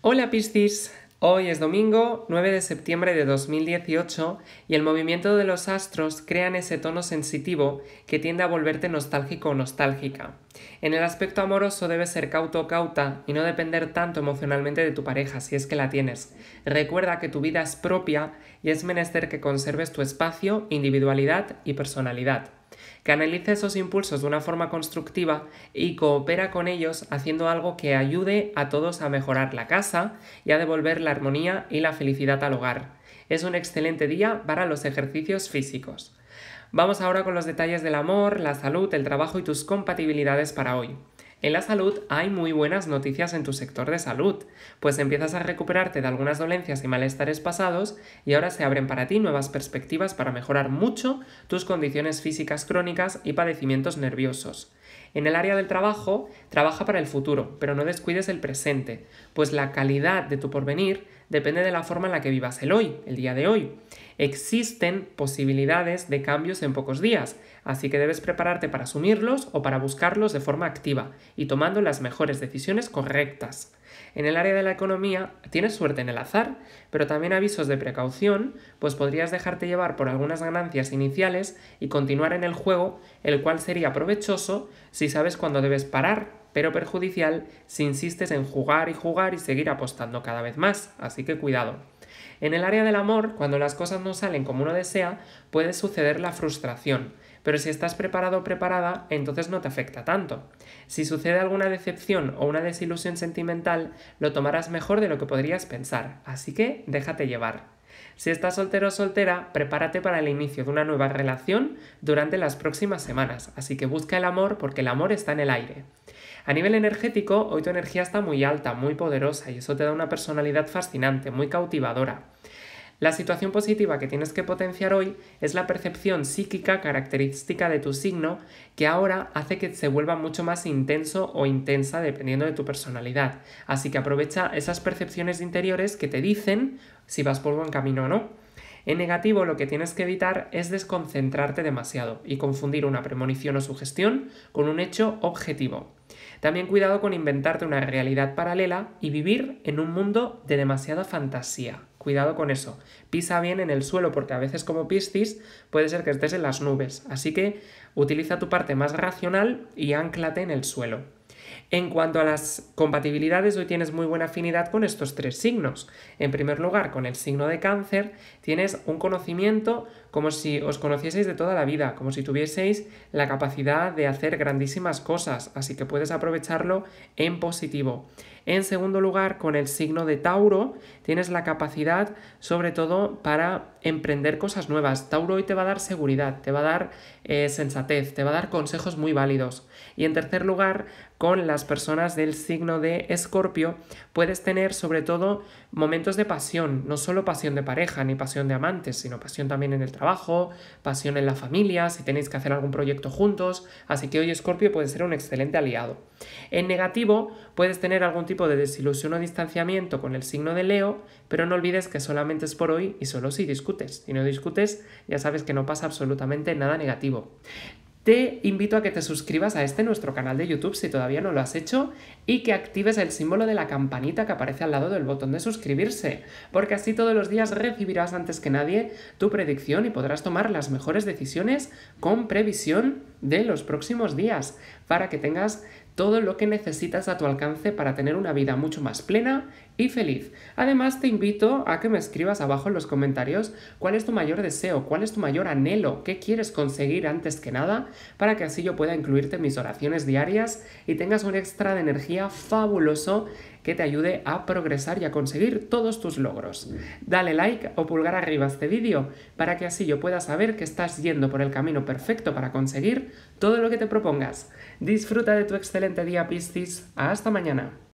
Hola Piscis, hoy es domingo 9 de septiembre de 2018 y el movimiento de los astros crean ese tono sensitivo que tiende a volverte nostálgico o nostálgica. En el aspecto amoroso debes ser cauto o cauta y no depender tanto emocionalmente de tu pareja si es que la tienes. Recuerda que tu vida es propia y es menester que conserves tu espacio, individualidad y personalidad que analice esos impulsos de una forma constructiva y coopera con ellos haciendo algo que ayude a todos a mejorar la casa y a devolver la armonía y la felicidad al hogar. Es un excelente día para los ejercicios físicos. Vamos ahora con los detalles del amor, la salud, el trabajo y tus compatibilidades para hoy. En la salud hay muy buenas noticias en tu sector de salud, pues empiezas a recuperarte de algunas dolencias y malestares pasados y ahora se abren para ti nuevas perspectivas para mejorar mucho tus condiciones físicas crónicas y padecimientos nerviosos. En el área del trabajo, trabaja para el futuro, pero no descuides el presente, pues la calidad de tu porvenir depende de la forma en la que vivas el hoy, el día de hoy. Existen posibilidades de cambios en pocos días, así que debes prepararte para asumirlos o para buscarlos de forma activa y tomando las mejores decisiones correctas. En el área de la economía tienes suerte en el azar, pero también avisos de precaución, pues podrías dejarte llevar por algunas ganancias iniciales y continuar en el juego, el cual sería provechoso si sabes cuándo debes parar pero perjudicial si insistes en jugar y jugar y seguir apostando cada vez más, así que cuidado. En el área del amor, cuando las cosas no salen como uno desea, puede suceder la frustración, pero si estás preparado o preparada, entonces no te afecta tanto. Si sucede alguna decepción o una desilusión sentimental, lo tomarás mejor de lo que podrías pensar, así que déjate llevar. Si estás soltero o soltera, prepárate para el inicio de una nueva relación durante las próximas semanas, así que busca el amor porque el amor está en el aire. A nivel energético, hoy tu energía está muy alta, muy poderosa y eso te da una personalidad fascinante, muy cautivadora. La situación positiva que tienes que potenciar hoy es la percepción psíquica característica de tu signo que ahora hace que se vuelva mucho más intenso o intensa dependiendo de tu personalidad. Así que aprovecha esas percepciones interiores que te dicen si vas por buen camino o no. En negativo lo que tienes que evitar es desconcentrarte demasiado y confundir una premonición o sugestión con un hecho objetivo. También cuidado con inventarte una realidad paralela y vivir en un mundo de demasiada fantasía. Cuidado con eso. Pisa bien en el suelo porque a veces como piscis puede ser que estés en las nubes. Así que utiliza tu parte más racional y anclate en el suelo. En cuanto a las compatibilidades, hoy tienes muy buena afinidad con estos tres signos. En primer lugar, con el signo de cáncer, tienes un conocimiento como si os conocieseis de toda la vida, como si tuvieseis la capacidad de hacer grandísimas cosas, así que puedes aprovecharlo en positivo. En segundo lugar, con el signo de Tauro, tienes la capacidad sobre todo para emprender cosas nuevas. Tauro hoy te va a dar seguridad, te va a dar eh, sensatez, te va a dar consejos muy válidos. Y en tercer lugar, con las personas del signo de Escorpio, puedes tener sobre todo momentos de pasión, no solo pasión de pareja ni pasión de amantes, sino pasión también en el trabajo trabajo, pasión en la familia, si tenéis que hacer algún proyecto juntos, así que hoy Escorpio puede ser un excelente aliado. En negativo, puedes tener algún tipo de desilusión o distanciamiento con el signo de Leo, pero no olvides que solamente es por hoy y solo si discutes. Si no discutes, ya sabes que no pasa absolutamente nada negativo. Te invito a que te suscribas a este nuestro canal de YouTube si todavía no lo has hecho y que actives el símbolo de la campanita que aparece al lado del botón de suscribirse, porque así todos los días recibirás antes que nadie tu predicción y podrás tomar las mejores decisiones con previsión de los próximos días para que tengas todo lo que necesitas a tu alcance para tener una vida mucho más plena y feliz. Además, te invito a que me escribas abajo en los comentarios cuál es tu mayor deseo, cuál es tu mayor anhelo, qué quieres conseguir antes que nada, para que así yo pueda incluirte en mis oraciones diarias y tengas un extra de energía fabuloso que te ayude a progresar y a conseguir todos tus logros. Dale like o pulgar arriba a este vídeo para que así yo pueda saber que estás yendo por el camino perfecto para conseguir todo lo que te propongas. Disfruta de tu excelente día Piscis. Hasta mañana.